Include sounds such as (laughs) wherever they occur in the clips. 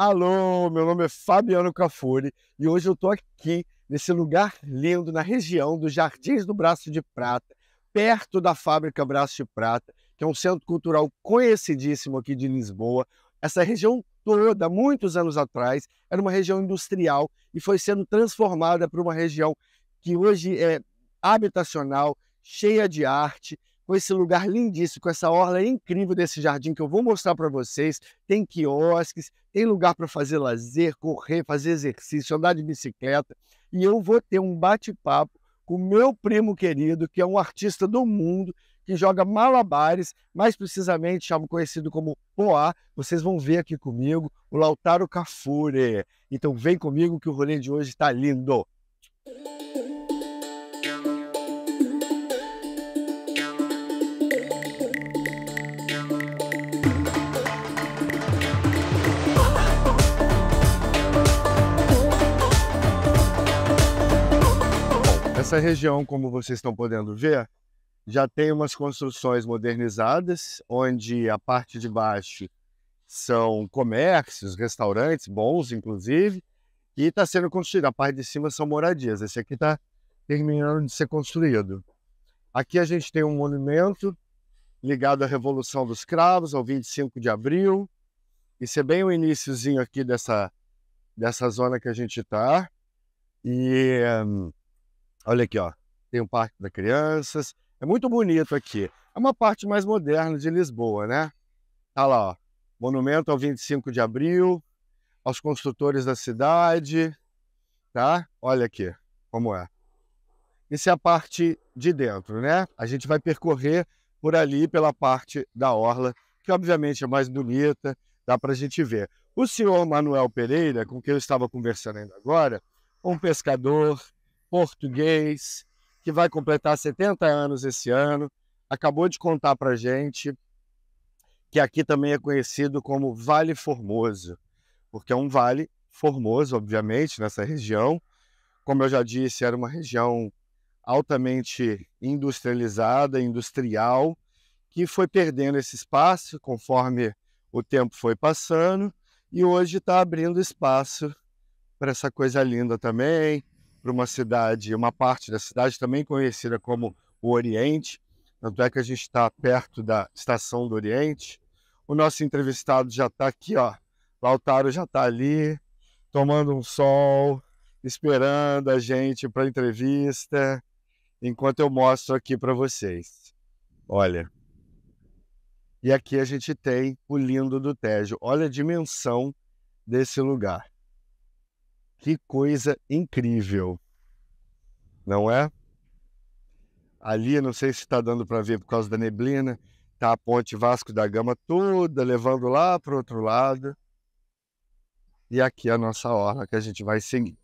Alô, meu nome é Fabiano Cafuri e hoje eu estou aqui nesse lugar lindo na região dos Jardins do Braço de Prata, perto da fábrica Braço de Prata, que é um centro cultural conhecidíssimo aqui de Lisboa. Essa região toda, muitos anos atrás, era uma região industrial e foi sendo transformada para uma região que hoje é habitacional, cheia de arte com esse lugar lindíssimo, com essa orla incrível desse jardim que eu vou mostrar para vocês. Tem quiosques, tem lugar para fazer lazer, correr, fazer exercício, andar de bicicleta. E eu vou ter um bate-papo com o meu primo querido, que é um artista do mundo, que joga malabares, mais precisamente chamo conhecido como Poá. Vocês vão ver aqui comigo o Lautaro Cafure. Então vem comigo que o rolê de hoje está lindo. Essa região, como vocês estão podendo ver, já tem umas construções modernizadas, onde a parte de baixo são comércios, restaurantes, bons inclusive, e está sendo construído. A parte de cima são moradias. Esse aqui está terminando de ser construído. Aqui a gente tem um monumento ligado à Revolução dos Cravos, ao 25 de abril. Isso é bem o iníciozinho aqui dessa, dessa zona que a gente está. E Olha aqui, ó. Tem o um Parque das Crianças. É muito bonito aqui. É uma parte mais moderna de Lisboa, né? Tá lá, ó. Monumento ao 25 de abril, aos construtores da cidade, tá? Olha aqui como é. Isso é a parte de dentro, né? A gente vai percorrer por ali pela parte da orla, que obviamente é mais bonita, dá para a gente ver. O senhor Manuel Pereira, com quem eu estava conversando ainda agora, um pescador português, que vai completar 70 anos esse ano, acabou de contar para gente que aqui também é conhecido como Vale Formoso, porque é um vale formoso, obviamente, nessa região. Como eu já disse, era uma região altamente industrializada, industrial, que foi perdendo esse espaço conforme o tempo foi passando e hoje está abrindo espaço para essa coisa linda também, para uma cidade, uma parte da cidade também conhecida como o Oriente, tanto é que a gente está perto da Estação do Oriente. O nosso entrevistado já está aqui, ó. Lautaro já está ali, tomando um sol, esperando a gente para a entrevista, enquanto eu mostro aqui para vocês. Olha. E aqui a gente tem o lindo do Tejo. Olha a dimensão desse lugar. Que coisa incrível, não é? Ali, não sei se está dando para ver por causa da neblina, tá a ponte Vasco da Gama toda levando lá para o outro lado. E aqui é a nossa orla que a gente vai seguir.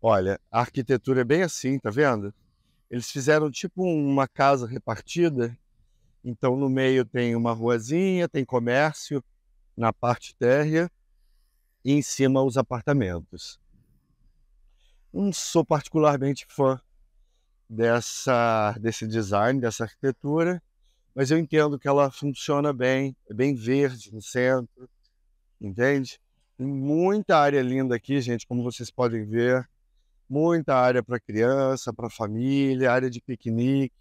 Olha, a arquitetura é bem assim, tá vendo? Eles fizeram tipo uma casa repartida. Então no meio tem uma ruazinha, tem comércio na parte térrea e em cima os apartamentos. Não sou particularmente fã dessa, desse design, dessa arquitetura, mas eu entendo que ela funciona bem, é bem verde no centro, entende? Tem muita área linda aqui, gente, como vocês podem ver. Muita área para criança, para família, área de piquenique.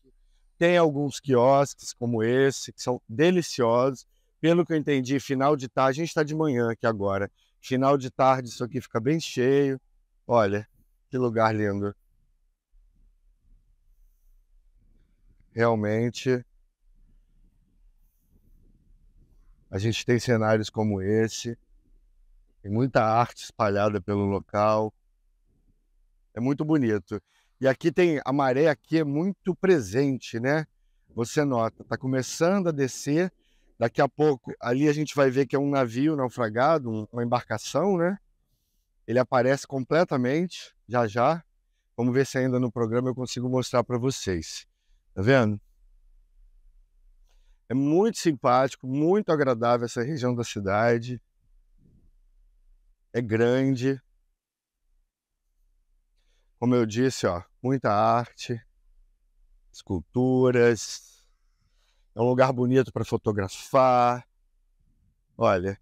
Tem alguns quiosques como esse, que são deliciosos. Pelo que eu entendi, final de tarde, a gente está de manhã aqui agora. Final de tarde, isso aqui fica bem cheio. Olha, que lugar lindo. Realmente, a gente tem cenários como esse, tem muita arte espalhada pelo local. É muito bonito. E aqui tem a maré aqui é muito presente, né? Você nota, está começando a descer, Daqui a pouco, ali a gente vai ver que é um navio naufragado, uma embarcação, né? Ele aparece completamente, já já. Vamos ver se ainda no programa eu consigo mostrar para vocês. Tá vendo? É muito simpático, muito agradável essa região da cidade. É grande. Como eu disse, ó, muita arte, esculturas, é um lugar bonito para fotografar. Olha.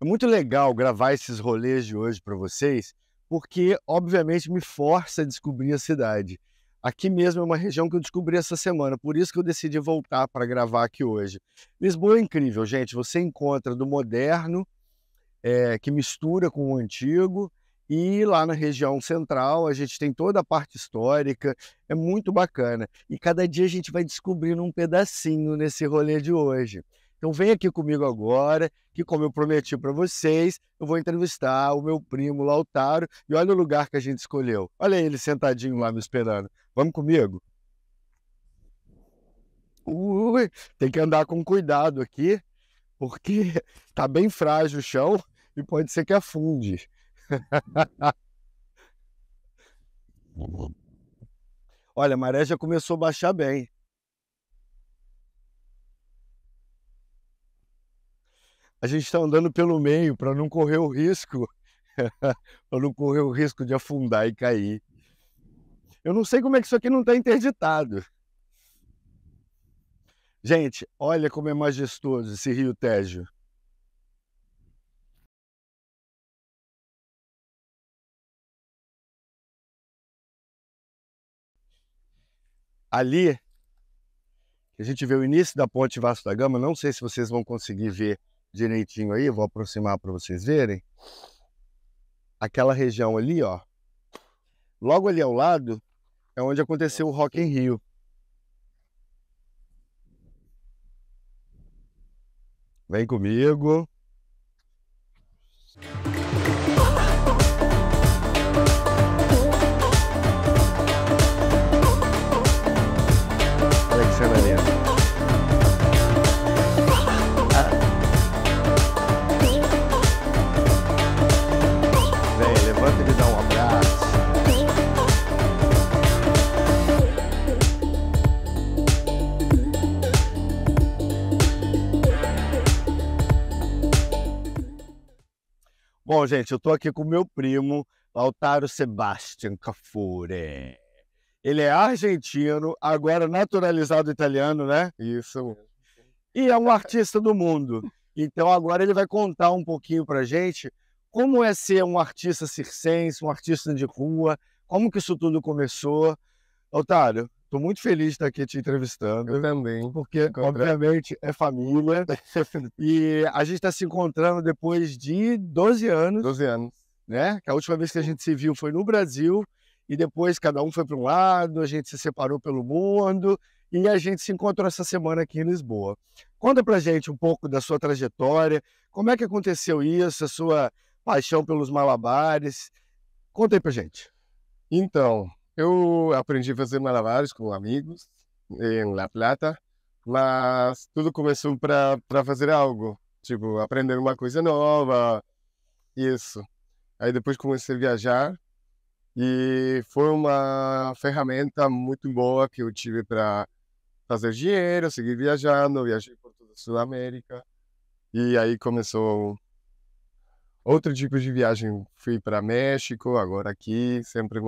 É muito legal gravar esses rolês de hoje para vocês, porque obviamente me força a descobrir a cidade. Aqui mesmo é uma região que eu descobri essa semana, por isso que eu decidi voltar para gravar aqui hoje. Lisboa é incrível, gente. Você encontra do moderno, é, que mistura com o antigo, e lá na região central, a gente tem toda a parte histórica, é muito bacana. E cada dia a gente vai descobrindo um pedacinho nesse rolê de hoje. Então vem aqui comigo agora, que como eu prometi para vocês, eu vou entrevistar o meu primo Lautaro e olha o lugar que a gente escolheu. Olha ele sentadinho lá me esperando. Vamos comigo. Ui, tem que andar com cuidado aqui, porque (laughs) tá bem frágil o chão e pode ser que afunde. Olha, a maré já começou a baixar bem. A gente está andando pelo meio para não correr o risco, (laughs) para não correr o risco de afundar e cair. Eu não sei como é que isso aqui não está interditado. Gente, olha como é majestoso esse rio Tejo. ali, a gente vê o início da ponte Vasco da Gama, não sei se vocês vão conseguir ver direitinho aí, vou aproximar para vocês verem. Aquela região ali, ó, logo ali ao lado, é onde aconteceu o Rock em Rio. Vem comigo. Bom, gente, eu estou aqui com meu primo, Lautaro Sebastian Cafure. Ele é argentino, agora naturalizado italiano, né? Isso. E é um artista do mundo. Então agora ele vai contar um pouquinho para gente como é ser um artista circense, um artista de rua, como que isso tudo começou. Otário, Estou muito feliz de estar aqui te entrevistando. Eu também. Porque, obviamente, é família. (laughs) e a gente está se encontrando depois de 12 anos. 12 anos. Né? Que a última vez que a gente se viu foi no Brasil. E depois cada um foi para um lado, a gente se separou pelo mundo. E a gente se encontrou essa semana aqui em Lisboa. Conta pra gente um pouco da sua trajetória. Como é que aconteceu isso? A sua paixão pelos malabares. Conta aí pra gente. Então, eu aprendi a fazer malabares com amigos em La Plata, mas tudo começou para fazer algo, tipo, aprender uma coisa nova, isso. Aí depois comecei a viajar e foi uma ferramenta muito boa que eu tive para fazer dinheiro, seguir viajando, viajei por toda a Sul-América. E aí começou outro tipo de viagem. Fui para México, agora aqui, sempre em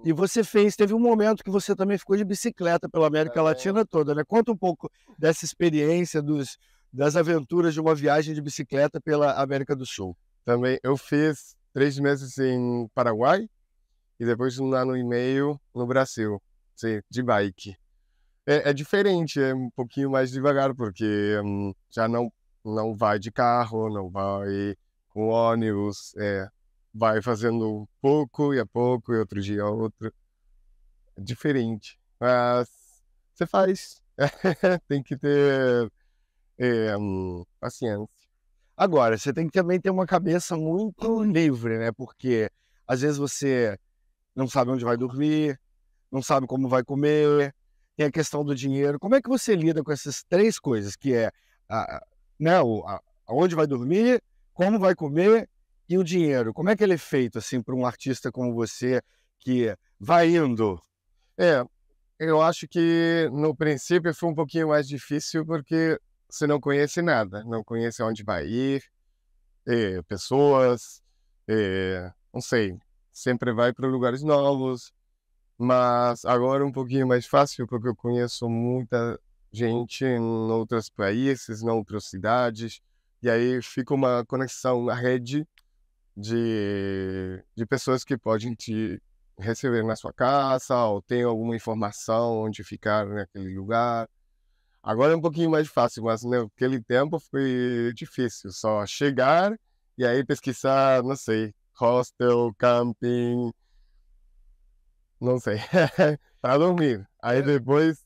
Uhum. E você fez, teve um momento que você também ficou de bicicleta pela América é, Latina toda, né? Conta um pouco dessa experiência, dos, das aventuras de uma viagem de bicicleta pela América do Sul. Também eu fiz três meses em Paraguai e depois um ano e meio no Brasil, sim, de bike. É, é diferente, é um pouquinho mais devagar porque hum, já não não vai de carro, não vai com ônibus, é vai fazendo pouco e a é pouco, e outro dia é outro. É diferente. Mas você faz. (laughs) tem que ter é, paciência. Agora, você tem que também ter uma cabeça muito livre, né? Porque às vezes você não sabe onde vai dormir, não sabe como vai comer, tem a questão do dinheiro. Como é que você lida com essas três coisas, que é a, né, o, a, onde vai dormir, como vai comer e o dinheiro, como é que ele é feito assim para um artista como você que vai indo? É, eu acho que no princípio foi um pouquinho mais difícil porque você não conhece nada, não conhece onde vai ir, é, pessoas, é, não sei, sempre vai para lugares novos. Mas agora é um pouquinho mais fácil porque eu conheço muita gente em outros países, em outras cidades, e aí fica uma conexão, uma rede de, de pessoas que podem te receber na sua casa ou tem alguma informação onde ficar naquele lugar. Agora é um pouquinho mais fácil, mas naquele tempo foi difícil. Só chegar e aí pesquisar, não sei, hostel, camping, não sei, (laughs) para dormir. Aí é. depois.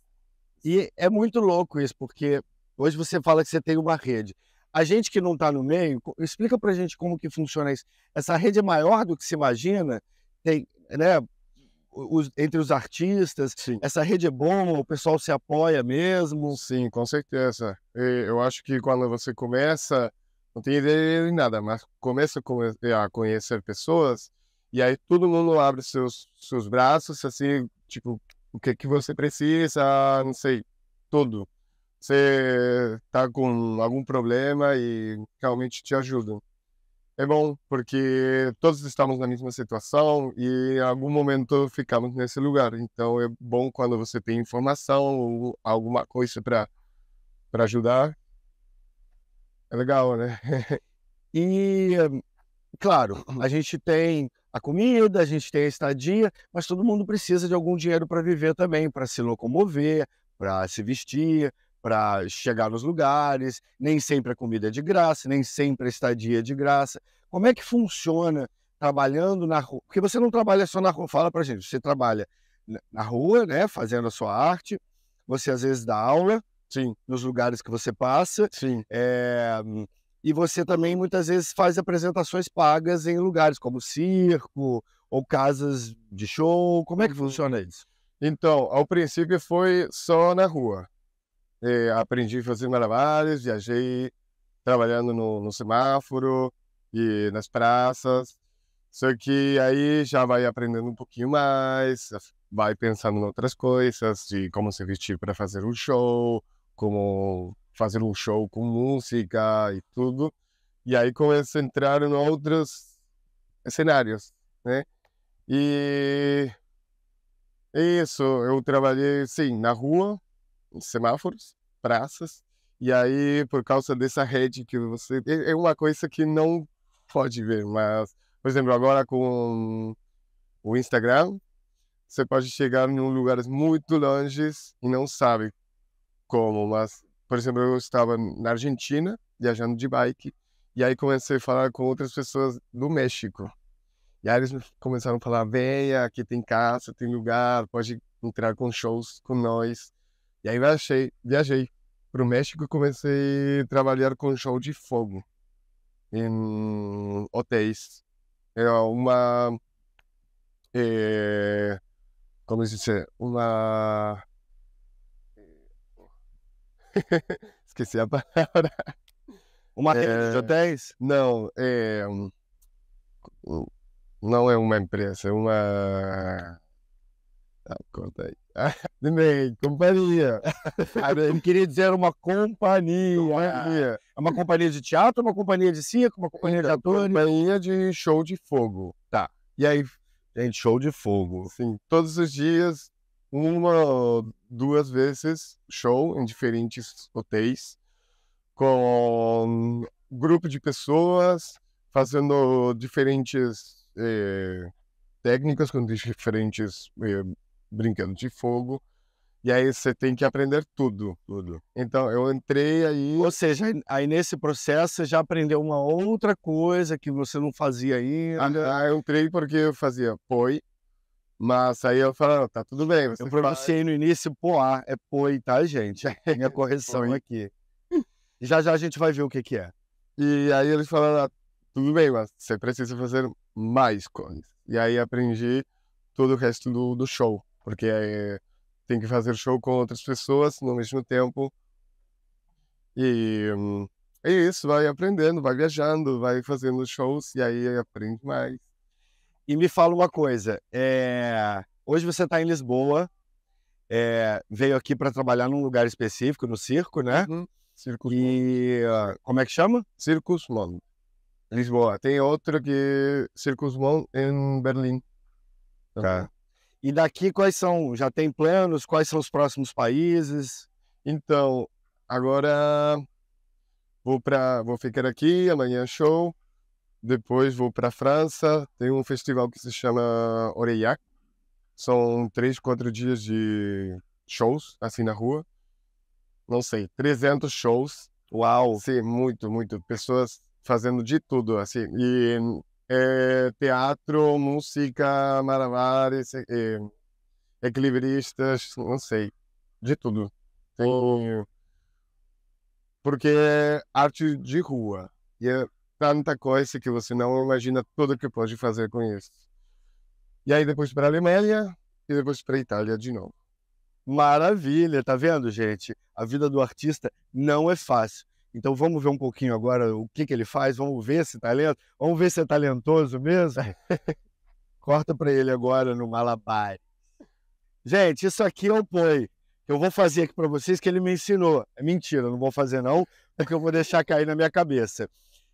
E é muito louco isso, porque hoje você fala que você tem uma rede. A gente que não está no meio, explica para a gente como que funciona isso. Essa rede é maior do que se imagina, tem, né, os, entre os artistas, Sim. essa rede é boa, o pessoal se apoia mesmo. Sim, com certeza. Eu acho que quando você começa, não tem ideia de nada, mas começa a conhecer pessoas e aí todo mundo abre seus, seus braços, assim, tipo, o que que você precisa, não sei, tudo você está com algum problema e realmente te ajudam. É bom, porque todos estamos na mesma situação e em algum momento ficamos nesse lugar. Então é bom quando você tem informação ou alguma coisa para para ajudar. É legal, né? (laughs) e claro, a gente tem a comida, a gente tem a estadia, mas todo mundo precisa de algum dinheiro para viver também, para se locomover, para se vestir, para chegar nos lugares, nem sempre a comida é de graça, nem sempre a estadia é de graça. Como é que funciona trabalhando na rua? Porque você não trabalha só na rua, fala para gente, você trabalha na rua, né, fazendo a sua arte, você às vezes dá aula, sim, nos lugares que você passa, sim, é... e você também muitas vezes faz apresentações pagas em lugares como circo ou casas de show. Como é que funciona isso? Então, ao princípio foi só na rua. Eh, aprendi a fazer malabares, viajei trabalhando no, no semáforo e nas praças. Só que aí já vai aprendendo um pouquinho mais, vai pensando em outras coisas, de como se vestir para fazer um show, como fazer um show com música e tudo. E aí começa a entrar em outros cenários, né? E é isso, eu trabalhei, sim, na rua, semáforos, praças, e aí por causa dessa rede que você. É, é uma coisa que não pode ver, mas, por exemplo, agora com o Instagram, você pode chegar em lugares muito longes e não sabe como, mas, por exemplo, eu estava na Argentina, viajando de bike, e aí comecei a falar com outras pessoas do México. E aí eles começaram a falar, venha, aqui tem casa, tem lugar, pode entrar com shows com nós. E aí viajei, viajei para o México e comecei a trabalhar com show de fogo em hotéis. É uma. É, como se diz? É uma. (laughs) Esqueci a palavra. Uma é, rede é, de hotéis? Não, é. Não é uma empresa, é uma. Ah, conta aí. (laughs) Também, companhia. (laughs) Eu queria dizer é uma companhia. companhia. É. é uma companhia de teatro, uma companhia de circo, uma companhia então, de atores? Companhia de show de fogo. Tá. E aí, gente, show de fogo. Sim, todos os dias, uma ou duas vezes, show em diferentes hotéis, com um grupo de pessoas fazendo diferentes. Eh, técnicas com diferentes eh, brincando de fogo. E aí você tem que aprender tudo. Tudo. Então eu entrei aí. Ou seja, aí nesse processo você já aprendeu uma outra coisa que você não fazia ainda. Ah, eu entrei porque eu fazia poi. Mas aí eu falo, tá tudo bem. eu pronunciei no início poá, é poi, tá, gente? (laughs) É minha correção aqui. Já já a gente vai ver o que que é. E aí eles falaram, ah, tudo bem, mas você precisa fazer mais coisas. E aí aprendi todo o resto do, do show porque é, tem que fazer show com outras pessoas no mesmo tempo. E eh, é isso, vai aprendendo, vai viajando, vai fazendo shows e aí aprende mais. E me fala uma coisa, é... hoje você está em Lisboa, é... veio aqui para trabalhar num lugar específico, no circo, né? Uhum. Circo e ah, como é que chama? Circus Monde. Lisboa. Tem outro que Circus Monde em Berlim. Tá. Uhum. E daqui quais são? Já tem planos? Quais são os próximos países? Então, agora vou para, vou ficar aqui. Amanhã show. Depois vou para a França. Tem um festival que se chama Oreillac. São três, quatro dias de shows assim na rua. Não sei, 300 shows. Uau! Sim, muito, muito. Pessoas fazendo de tudo, assim. E é, teatro, música, maravilhas, é, equilibristas, não sei, de tudo. Tem... Porque é arte de rua. E é tanta coisa que você não imagina tudo que pode fazer com isso. E aí depois para a Alemanha e depois para a Itália de novo. Maravilha, tá vendo, gente? A vida do artista não é fácil. Então vamos ver um pouquinho agora o que, que ele faz, vamos ver se talento, vamos ver se é talentoso mesmo. É. Corta para ele agora no Malabar. Gente, isso aqui é o play que eu vou fazer aqui para vocês que ele me ensinou. É mentira, não vou fazer não, porque eu vou deixar cair na minha cabeça.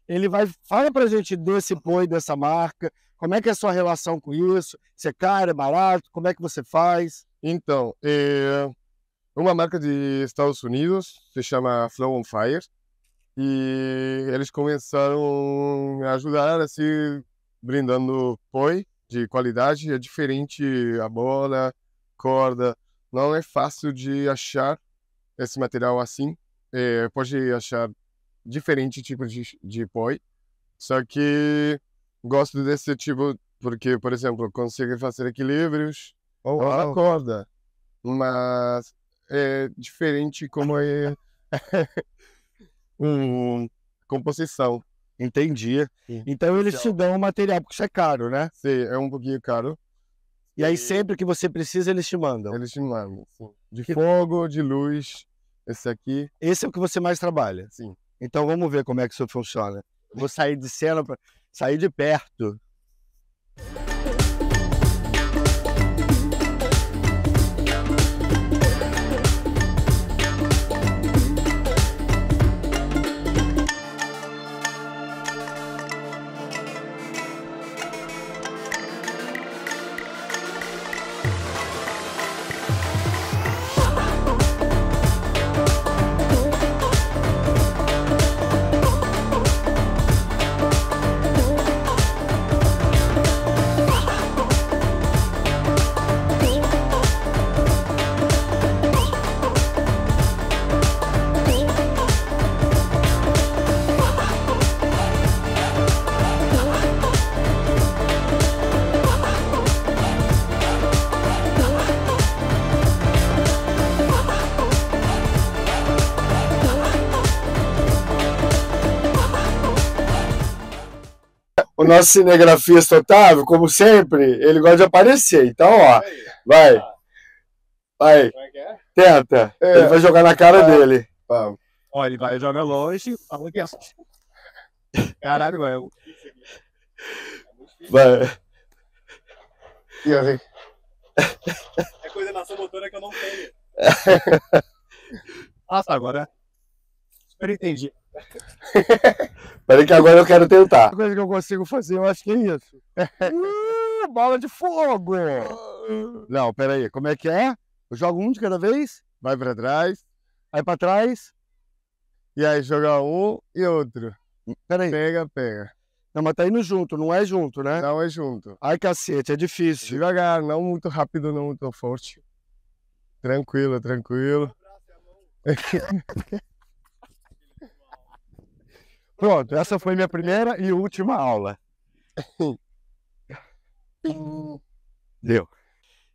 Ele vai, fala a gente desse põe, dessa marca, como é que é a sua relação com isso? Você é caro, é barato, como é que você faz? Então, é uma marca de Estados Unidos, se chama Flow on Fire. E eles começaram a ajudar assim brindando poi de qualidade. É diferente a bola, corda. Não é fácil de achar esse material assim. É, pode achar diferente tipo de, de poi. Só que gosto desse tipo porque, por exemplo, consegue fazer equilíbrios ou oh, oh. corda. Mas é diferente como é (laughs) um, composição. Entendia. Sim. Então eles então te dão o material, porque isso é caro, né? Sim, é um pouquinho caro. E, aí sempre que você precisa, eles te mandam. Eles te mandam. De que... fogo, de luz, esse aqui. Esse é o que você mais trabalha. Sim. Então vamos ver como é que isso funciona. Vou sair de cena, pra... sair de perto nosso cinegrafista é Otávio, como sempre, ele gosta de aparecer. Então, ó, vai. Ah. Vai. É é? Tenta. Ele vai jogar na cara ah. dele. Ah. Ó, ele vai jogar longe. Fala que Caralho, é. Vai. E eu vi. É coordenação motora que eu não tenho. Nossa, agora. Super entendi. (laughs) Peraí que agora eu quero tentar. A coisa que eu consigo fazer, eu acho que é isso. uh, (laughs) bola de fogo! Não, peraí, como é que é? Eu jogo um de cada vez, vai pra trás, aí pra trás, e aí joga um e outro. Peraí. Pega, pega. Não, mas tá indo junto, não é junto, né? Não é junto. Ai, cacete, é difícil. Devagar, não muito rápido, não muito forte. Tranquilo, tranquilo. (laughs) Pronto, essa foi minha primeira e última aula. Deu.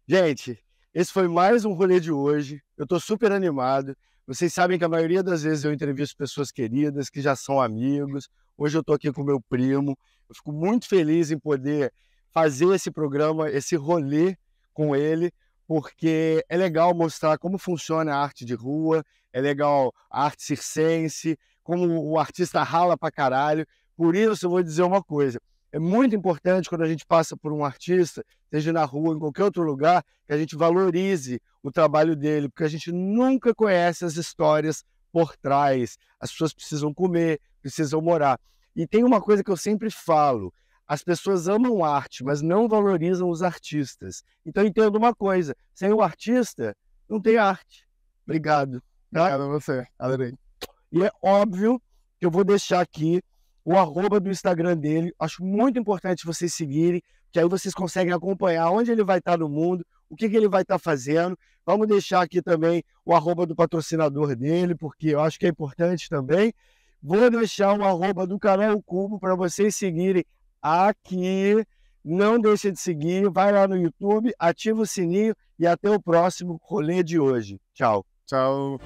Gente, esse foi mais um rolê de hoje. Eu tô super animado. Vocês sabem que a maioria das vezes eu entrevisto pessoas queridas que já são amigos. Hoje eu tô aqui com meu primo. Eu fico muito feliz em poder fazer esse programa, esse rolê com ele, porque é legal mostrar como funciona a arte de rua, é legal a arte circense, como o artista rala pra caralho. Por isso, eu vou dizer uma coisa. É muito importante quando a gente passa por um artista, seja na rua, em qualquer outro lugar, que a gente valorize o trabalho dele, porque a gente nunca conhece as histórias por trás. As pessoas precisam comer, precisam morar. E tem uma coisa que eu sempre falo: as pessoas amam arte, mas não valorizam os artistas. Então entendo uma coisa: sem o artista, não tem arte. Obrigado. Tá? Obrigado a você. Adorei. E é óbvio que eu vou deixar aqui o arroba do Instagram dele. Acho muito importante vocês seguirem, que aí vocês conseguem acompanhar onde ele vai estar no mundo, o que, que ele vai estar fazendo. Vamos deixar aqui também o arroba do patrocinador dele, porque eu acho que é importante também. Vou deixar o arroba do canal Cubo para vocês seguirem aqui. Não deixe de seguir, vai lá no YouTube, ativa o sininho e até o próximo rolê de hoje. Tchau. Tchau.